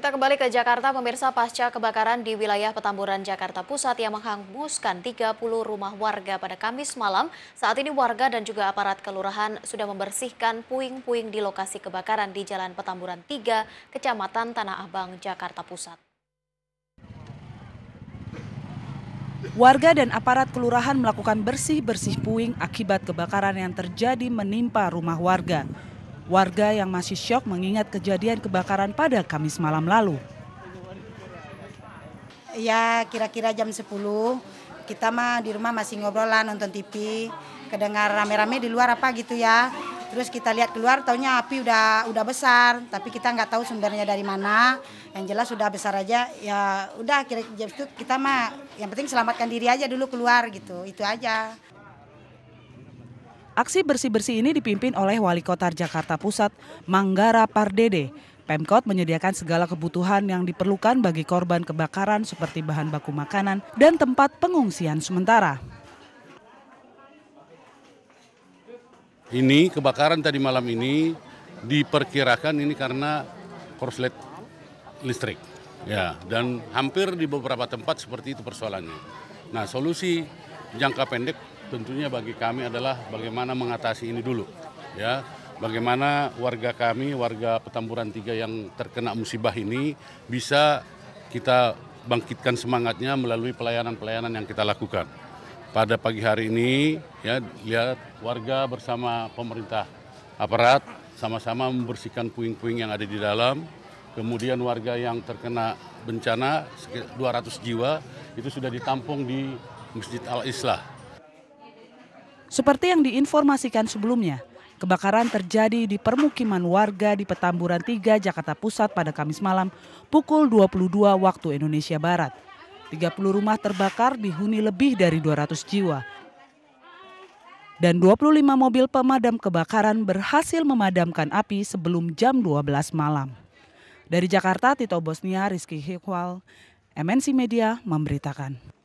Kita kembali ke Jakarta, pemirsa pasca kebakaran di wilayah Petamburan Jakarta Pusat yang menghanguskan 30 rumah warga pada Kamis malam. Saat ini warga dan juga aparat kelurahan sudah membersihkan puing-puing di lokasi kebakaran di Jalan Petamburan 3, Kecamatan Tanah Abang, Jakarta Pusat. Warga dan aparat kelurahan melakukan bersih-bersih puing akibat kebakaran yang terjadi menimpa rumah warga. Warga yang masih syok mengingat kejadian kebakaran pada Kamis malam lalu. Ya kira-kira jam 10 kita mah di rumah masih ngobrol lah nonton TV, kedengar rame-rame di luar apa gitu ya. Terus kita lihat keluar, taunya api udah udah besar, tapi kita nggak tahu sumbernya dari mana. Yang jelas sudah besar aja, ya udah kira-kira itu kita mah yang penting selamatkan diri aja dulu keluar gitu, itu aja. Aksi bersih-bersih ini dipimpin oleh Wali Kota Jakarta Pusat, Manggara Pardede. Pemkot menyediakan segala kebutuhan yang diperlukan bagi korban kebakaran seperti bahan baku makanan dan tempat pengungsian sementara. Ini kebakaran tadi malam ini diperkirakan ini karena korslet listrik. Ya, dan hampir di beberapa tempat seperti itu persoalannya. Nah, solusi jangka pendek tentunya bagi kami adalah bagaimana mengatasi ini dulu. Ya, bagaimana warga kami, warga Petamburan 3 yang terkena musibah ini bisa kita bangkitkan semangatnya melalui pelayanan-pelayanan yang kita lakukan. Pada pagi hari ini, ya lihat warga bersama pemerintah aparat sama-sama membersihkan puing-puing yang ada di dalam. Kemudian warga yang terkena bencana 200 jiwa itu sudah ditampung di Masjid Al-Islah seperti yang diinformasikan sebelumnya, kebakaran terjadi di permukiman warga di Petamburan 3, Jakarta Pusat pada Kamis malam pukul 22 waktu Indonesia Barat. 30 rumah terbakar dihuni lebih dari 200 jiwa. Dan 25 mobil pemadam kebakaran berhasil memadamkan api sebelum jam 12 malam. Dari Jakarta, Tito Bosnia, Rizky Hikwal, MNC Media memberitakan.